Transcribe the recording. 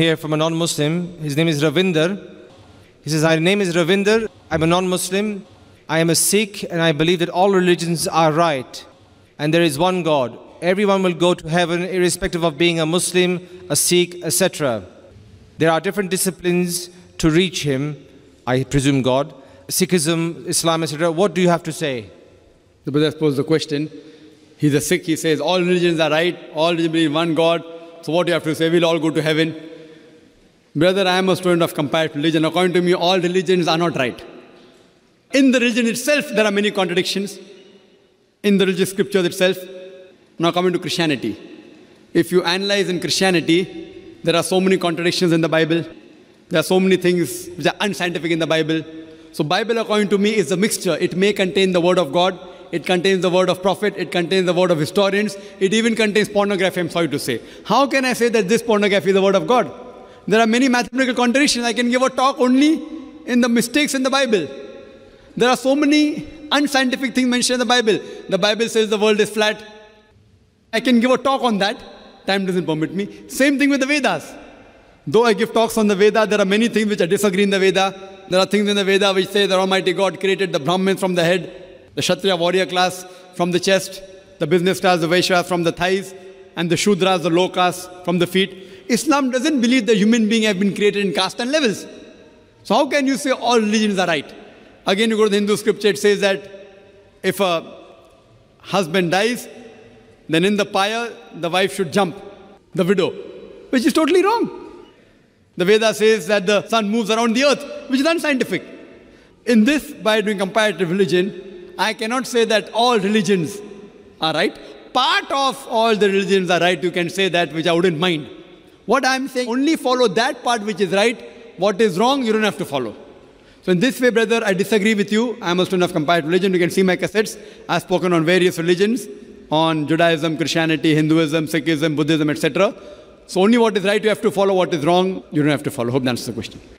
here from a non-Muslim. His name is Ravinder. He says, my name is Ravinder. I'm a non-Muslim. I am a Sikh and I believe that all religions are right. And there is one God. Everyone will go to heaven irrespective of being a Muslim, a Sikh, etc. There are different disciplines to reach him, I presume God. Sikhism, Islam, etc. What do you have to say? The brother posed the question. He's a Sikh. He says, all religions are right. All religions believe one God. So what do you have to say? We'll all go to heaven. Brother, I am a student of comparative religion. According to me, all religions are not right. In the religion itself, there are many contradictions. In the religious scriptures itself. Now, coming to Christianity. If you analyze in Christianity, there are so many contradictions in the Bible. There are so many things which are unscientific in the Bible. So Bible, according to me, is a mixture. It may contain the word of God, it contains the word of prophet, it contains the word of historians, it even contains pornography, I'm sorry to say. How can I say that this pornography is the word of God? There are many mathematical contradictions. I can give a talk only in the mistakes in the Bible. There are so many unscientific things mentioned in the Bible. The Bible says the world is flat. I can give a talk on that. Time doesn't permit me. Same thing with the Vedas. Though I give talks on the Veda, there are many things which I disagree in the Veda. There are things in the Veda which say that Almighty God created the Brahmins from the head, the Kshatriya warrior class from the chest, the business class, the Vaishya from the thighs, and the Shudras, the low caste, from the feet. Islam doesn't believe that human beings have been created in caste and levels. So how can you say all religions are right? Again, you go to the Hindu scripture, it says that if a husband dies, then in the pyre, the wife should jump, the widow, which is totally wrong. The Veda says that the sun moves around the earth, which is unscientific. In this, by doing comparative religion, I cannot say that all religions are right. Part of all the religions are right, you can say that, which I wouldn't mind. What I'm saying, only follow that part which is right. What is wrong, you don't have to follow. So in this way, brother, I disagree with you. I'm a student of comparative religion. You can see my cassettes. I've spoken on various religions, on Judaism, Christianity, Hinduism, Sikhism, Buddhism, etc. So only what is right you have to follow, what is wrong you don't have to follow. Hope that answers the question.